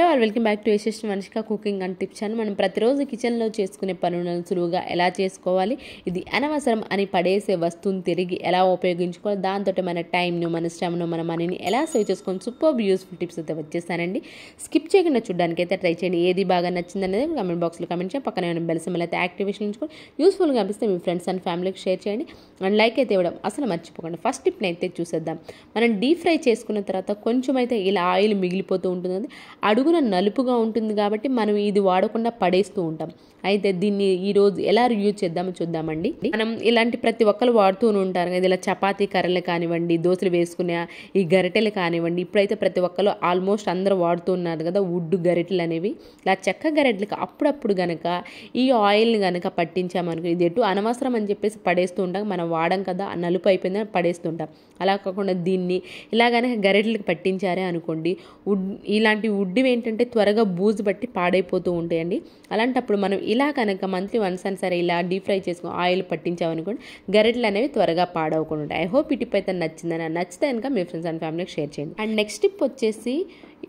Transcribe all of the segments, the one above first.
hello all welcome back to విశేష మనిషిక cooking and tips అని మనం ప్రతిరోజు కిచెన్లో చేసుకునే పనులను సులువుగా ఎలా చేసుకోవాలి ఇది అనవసరం అని పడేసే వస్తువుని తిరిగి ఎలా ఉపయోగించుకోవాలి దాంతో మన టైంను మన శ్రమను మన మనీని ఎలా సేవ్ చేసుకొని సూపర్ యూస్ఫుల్ టిప్స్ అయితే వచ్చేస్తానండి స్కిప్ చేయకుండా చూడడానికి అయితే ట్రై చేయండి ఏది బాగా నచ్చిందనేది కమెంట్ బాక్స్లో కమెంట్ చేయండి పక్కనే ఏమైనా బెల్సం అయితే యాక్టివేషన్ ఉంచుకొని యూస్ఫుల్గా అనిపిస్తే మీ ఫ్రెండ్స్ అండ్ ఫ్యామిలీకి షేర్ చేయండి అండ్ లైక్ అయితే ఇవ్వడం అసలు మర్చిపోకండి ఫస్ట్ టిప్ని అయితే చూసేద్దాం మనం డీప్ ఫ్రై చేసుకున్న తర్వాత కొంచెం అయితే ఇలా ఆయిల్ మిగిలిపోతూ ఉంటుంది అడుగు అడుగున నలుపుగా ఉంటుంది కాబట్టి మనం ఇది వాడకుండా పడేస్తూ ఉంటాం అయితే దీన్ని ఈరోజు ఎలా యూజ్ చేద్దామో చూద్దామండి మనం ఇలాంటి ప్రతి ఒక్కరు వాడుతూ ఉంటారు కదా ఇలా చపాతీ కర్రలు కానివ్వండి దోశలు వేసుకునే ఈ గరిటెలు కానివ్వండి ఇప్పుడైతే ప్రతి ఒక్కరు ఆల్మోస్ట్ అందరూ వాడుతూ ఉన్నారు కదా వుడ్ గరిటెలు అనేవి ఇలా చెక్క గరిటెలకు అప్పుడప్పుడు గనక ఈ ఆయిల్ని గనక పట్టించామనుకో ఇది ఎటు అనవసరం అని చెప్పేసి పడేస్తూ ఉంటాం మనం వాడం కదా నలుపు అయిపోయిందని పడేస్తుంటాం అలా కాకుండా దీన్ని ఇలా గనక గరిటెలకు పట్టించారే అనుకోండి వుడ్ ఇలాంటి వుడ్ ఏంటంటే త్వరగా బూజు బట్టి పాడైపోతూ ఉంటాయండి అలాంటప్పుడు మనం ఇలా కనుక మంత్లీ వన్స్ అండ్ సరే ఇలా డీప్ ఫ్రై చేసుకుని ఆయిల్ పట్టించామనుకోండి గరెట్లు అనేవి త్వరగా పాడవకుండా ఉంటాయి ఐ హోప్ ఇటు అయితే నచ్చిందని నచ్చితే కనుక మీ ఫ్రెండ్స్ అండ్ ఫ్యామిలీకి షేర్ చేయండి అండ్ నెక్స్ట్ టిప్ వచ్చేసి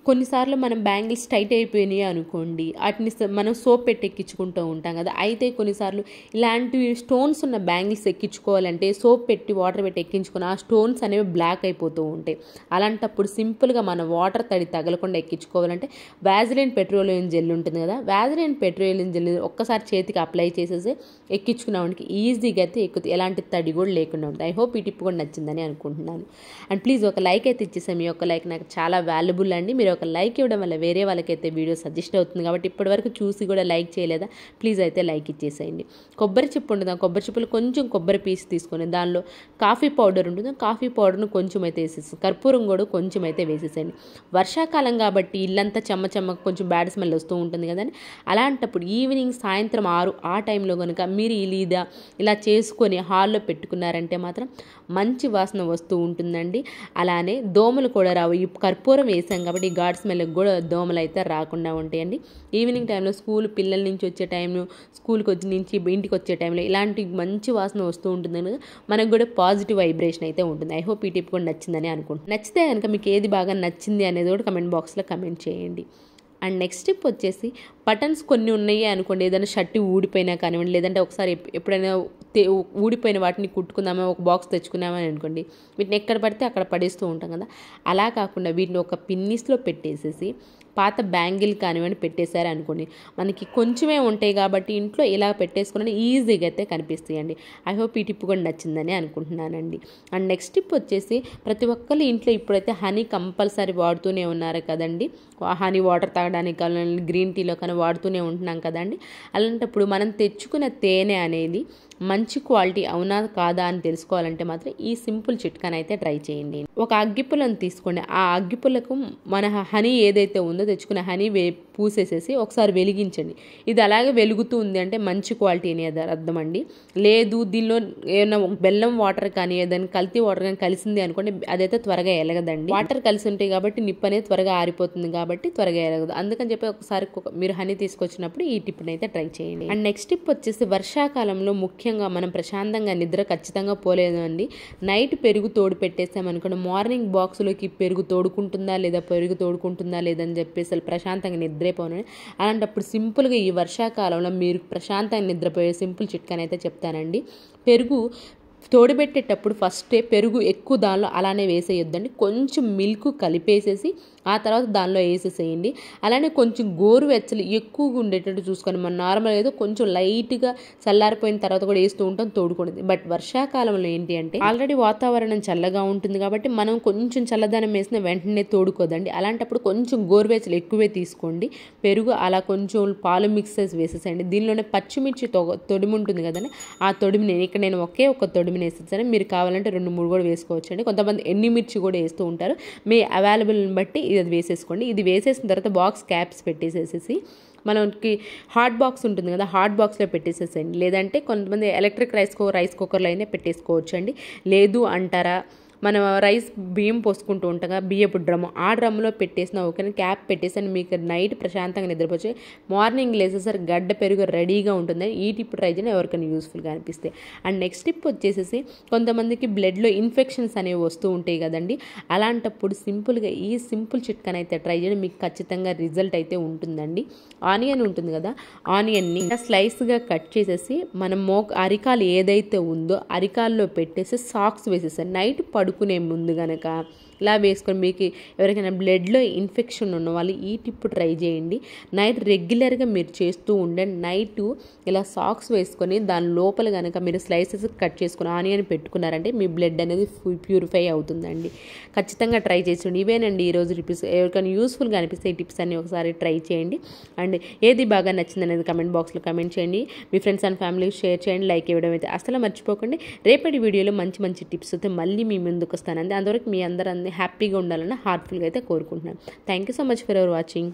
కొన్నిసార్లు మనం బ్యాంగిల్స్ టైట్ అయిపోయినాయి అనుకోండి వాటిని మనం సోప్ పెట్టి ఎక్కించుకుంటూ ఉంటాం కదా అయితే కొన్నిసార్లు ఇలాంటివి స్టోన్స్ ఉన్న బ్యాంగిల్స్ ఎక్కించుకోవాలంటే సోప్ పెట్టి వాటర్ పెట్టి ఎక్కించుకుని ఆ స్టోన్స్ అనేవి బ్లాక్ అయిపోతూ ఉంటాయి అలాంటప్పుడు సింపుల్గా మనం వాటర్ తడి తగలకుండా ఎక్కించుకోవాలంటే వ్యాజిలైన్ పెట్రోలియం జెల్ ఉంటుంది కదా వ్యాజిలైన్ పెట్రోలియం జెల్ ఒక్కసారి చేతికి అప్లై చేసేసి ఎక్కించుకున్నామంటే ఈజీగా అయితే ఎక్కుతుంది ఎలాంటి తడి కూడా లేకుండా ఉంటుంది ఐ హోప్ ఈ టిప్ కూడా నచ్చిందని అనుకుంటున్నాను అండ్ ప్లీజ్ ఒక లైక్ అయితే ఇచ్చేసాం మీ యొక్క లైక్ నాకు చాలా వాల్యుబుల్ అండి మీరు ఒక లైక్ ఇవ్వడం వల్ల వేరే వాళ్ళకైతే వీడియో సజెస్ట్ అవుతుంది కాబట్టి ఇప్పటివరకు చూసి కూడా లైక్ చేయలేదా ప్లీజ్ అయితే లైక్ ఇచ్చేసేయండి కొబ్బరి చెప్పు ఉంటుందా కొబ్బరి చెప్పులు కొంచెం కొబ్బరి పీస్ తీసుకొని దానిలో కాఫీ పౌడర్ ఉంటుంది కాఫీ పౌడర్ను కొంచెం అయితే వేసేసి కర్పూరం కూడా కొంచెం అయితే వేసేసేయండి వర్షాకాలం కాబట్టి ఇల్లంతా చెమ్మ చెమ్మ కొంచెం బ్యాడ్ స్మెల్ వస్తూ ఉంటుంది కదండి అలాంటప్పుడు ఈవినింగ్ సాయంత్రం ఆరు ఆ టైంలో కనుక మీరు ఇలా ఇలా చేసుకొని హాల్లో పెట్టుకున్నారంటే మాత్రం మంచి వాసన వస్తూ ఉంటుందండి అలానే దోమలు కూడా రావు ఈ కర్పూరం వేసాం కాబట్టి గాడ్ స్మెల్కి కూడా దోమలు అయితే రాకుండా ఉంటాయండి ఈవినింగ్ టైంలో స్కూల్ పిల్లల నుంచి వచ్చే టైంలో స్కూల్కి వచ్చి నుంచి ఇంటికి వచ్చే టైంలో ఇలాంటి మంచి వాసన వస్తూ ఉంటుంది కనుక మనకు కూడా పాజిటివ్ వైబ్రేషన్ అయితే ఉంటుంది ఐ హోప్ ఈ టిప్ కూడా నచ్చిందని అనుకుంటున్నాను నచ్చితే కనుక మీకు ఏది బాగా నచ్చింది అనేది కూడా కమెంట్ బాక్స్లో కమెంట్ చేయండి అండ్ నెక్స్ట్ స్టెప్ వచ్చేసి బటన్స్ కొన్ని ఉన్నాయి అనుకోండి ఏదైనా షర్ట్ ఊడిపోయినా కానివ్వండి లేదంటే ఒకసారి ఎప్పుడైనా ఊడిపోయిన వాటిని కుట్టుకుందామని ఒక బాక్స్ తెచ్చుకున్నామని అనుకోండి వీటిని ఎక్కడ పడితే అక్కడ పడేస్తూ ఉంటాం కదా అలా కాకుండా వీటిని ఒక పిన్నిస్లో పెట్టేసేసి పాత బ్యాంగిల్ కానివ్వండి పెట్టేశారు అనుకోండి మనకి కొంచెమే ఉంటాయి కాబట్టి ఇంట్లో ఇలా పెట్టేసుకున్న ఈజీగా అయితే కనిపిస్తాయండి ఐ హోప్ ఈ టిప్ కూడా నచ్చిందని అనుకుంటున్నానండి అండ్ నెక్స్ట్ టిప్ వచ్చేసి ప్రతి ఒక్కరు ఇంట్లో ఇప్పుడైతే హనీ కంపల్సరీ వాడుతూనే ఉన్నారు కదండి హనీ వాటర్ తాగడానికి కానీ గ్రీన్ టీలో కానీ వాడుతూనే ఉంటున్నాం కదండి అలాంటప్పుడు మనం తెచ్చుకున్న తేనె అనేది మంచి క్వాలిటీ అవునా కాదా అని తెలుసుకోవాలంటే మాత్రం ఈ సింపుల్ చిట్కానైతే ట్రై చేయండి ఒక అగ్గిపులను తీసుకోండి ఆ అగ్గిపులకు మన హనీ ఏదైతే ఉందో తెచ్చుకున్న హనీ వేప్ పూసేసేసి ఒకసారి వెలిగించండి ఇది అలాగే వెలుగుతూ ఉంది అంటే మంచి క్వాలిటీ అనేది అర్థం అండి లేదు దీనిలో ఏమైనా బెల్లం వాటర్ కానీ ఏదైనా కల్తీ వాటర్ కానీ కలిసింది అనుకోండి అదైతే త్వరగా ఎలగదండి వాటర్ కలిసి ఉంటాయి కాబట్టి నిప్పు అనేది త్వరగా ఆరిపోతుంది కాబట్టి త్వరగా ఎలగదు అందుకని చెప్పి ఒకసారి మీరు హనీ తీసుకొచ్చినప్పుడు ఈ టిప్ని అయితే ట్రై చేయండి అండ్ నెక్స్ట్ టిప్ వచ్చేసి వర్షాకాలంలో ముఖ్యంగా మనం ప్రశాంతంగా నిద్ర ఖచ్చితంగా పోలేదు అండి నైట్ పెరుగు తోడు పెట్టేసామనుకోండి మార్నింగ్ బాక్స్లోకి పెరుగు తోడుకుంటుందా లేదా పెరుగు తోడుకుంటుందా లేదని చెప్పేసి ప్రశాంతంగా నిద్ర నిద్రపోను అలాంటప్పుడు సింపుల్గా ఈ వర్షాకాలంలో మీరు ప్రశాంతంగా నిద్రపోయే సింపుల్ చిట్కాని అయితే చెప్తానండి పెరుగు తోడబెట్టేటప్పుడు ఫస్టే పెరుగు ఎక్కువ దానిలో అలానే వేసేయొద్దండి కొంచెం మిల్క్ కలిపేసేసి ఆ తర్వాత దానిలో వేసేసేయండి అలానే కొంచెం గోరు వెచ్చలు ఎక్కువగా ఉండేటట్టు చూసుకొని మనం నార్మల్ ఏదో కొంచెం లైట్గా చల్లారిపోయిన తర్వాత కూడా వేస్తూ ఉంటాం తోడుకునేది బట్ వర్షాకాలంలో ఏంటి అంటే ఆల్రెడీ వాతావరణం చల్లగా ఉంటుంది కాబట్టి మనం కొంచెం చల్లదనం వేసిన వెంటనే తోడుకోదండి అలాంటప్పుడు కొంచెం గోరువెచ్చలు ఎక్కువే తీసుకోండి పెరుగు అలా కొంచెం పాలు చేసి వేసేసేయండి దీనిలోనే పచ్చిమిర్చి తొడిమి ఉంటుంది కదండి ఆ తొడిమి నేను ఇక్కడ నేను ఒకే ఒక తొడిమి నడుమిన వేస్తారు మీరు కావాలంటే రెండు మూడు కూడా వేసుకోవచ్చు అండి కొంతమంది ఎన్ని మిర్చి కూడా వేస్తూ ఉంటారు మీ అవైలబుల్ని బట్టి ఇది వేసేసుకోండి ఇది వేసేసిన తర్వాత బాక్స్ క్యాప్స్ పెట్టేసేసి మనకి హాట్ బాక్స్ ఉంటుంది కదా హాట్ బాక్స్లో పెట్టేసేసేయండి లేదంటే కొంతమంది ఎలక్ట్రిక్ రైస్ రైస్ కుక్కర్లో అయినా పెట్టేసుకోవచ్చు అండి లేదు అంటారా మనం రైస్ బియ్యం పోసుకుంటూ ఉంటాం బియ్యపు డ్రమ్ ఆ డ్రమ్లో పెట్టేసిన ఓకేనా క్యాప్ పెట్టేసి మీకు నైట్ ప్రశాంతంగా నిద్రపోవచ్చు మార్నింగ్ లేసేసరికి గడ్డ పెరుగు రెడీగా ఉంటుందని ఈ టిప్ ట్రై చేయడం ఎవరికైనా యూస్ఫుల్గా అనిపిస్తే అండ్ నెక్స్ట్ టిప్ వచ్చేసేసి కొంతమందికి బ్లడ్లో ఇన్ఫెక్షన్స్ అనేవి వస్తూ ఉంటాయి కదండి అలాంటప్పుడు సింపుల్గా ఈ సింపుల్ చిట్కాని అయితే ట్రై చేయడం మీకు ఖచ్చితంగా రిజల్ట్ అయితే ఉంటుందండి ఆనియన్ ఉంటుంది కదా ఆనియన్ని స్లైస్గా కట్ చేసేసి మనం మోక్ అరికాలు ఏదైతే ఉందో అరికాల్లో పెట్టేసి సాక్స్ వేసేసాను నైట్ పడు పడుకునే ముందు గనక ఇలా వేసుకొని మీకు ఎవరికైనా బ్లడ్లో ఇన్ఫెక్షన్ ఉన్న వాళ్ళు ఈ టిప్పు ట్రై చేయండి నైట్ రెగ్యులర్గా మీరు చేస్తూ ఉండండి నైట్ ఇలా సాక్స్ వేసుకొని దాని లోపల కనుక మీరు స్లైసెస్ కట్ చేసుకుని ఆనియన్ పెట్టుకున్నారంటే మీ బ్లడ్ అనేది ప్యూరిఫై అవుతుందండి ఖచ్చితంగా ట్రై చేసి ఇవేనండి ఈరోజు టిప్స్ ఎవరికైనా యూస్ఫుల్గా అనిపిస్తే ఈ టిప్స్ అన్ని ఒకసారి ట్రై చేయండి అండ్ ఏది బాగా నచ్చింది అనేది కమెంట్ బాక్స్లో కమెంట్ చేయండి మీ ఫ్రెండ్స్ అండ్ ఫ్యామిలీకి షేర్ చేయండి లైక్ ఇవ్వడం అయితే అసలు మర్చిపోకండి రేపటి వీడియోలో మంచి మంచి టిప్స్ అయితే మళ్ళీ మీ ముందుకు వస్తానండి అంతవరకు మీ అందరూ హ్యాపీగా ఉండాలని హార్ట్ఫుల్గా అయితే కోరుకుంటున్నాను thank you so much for ever watching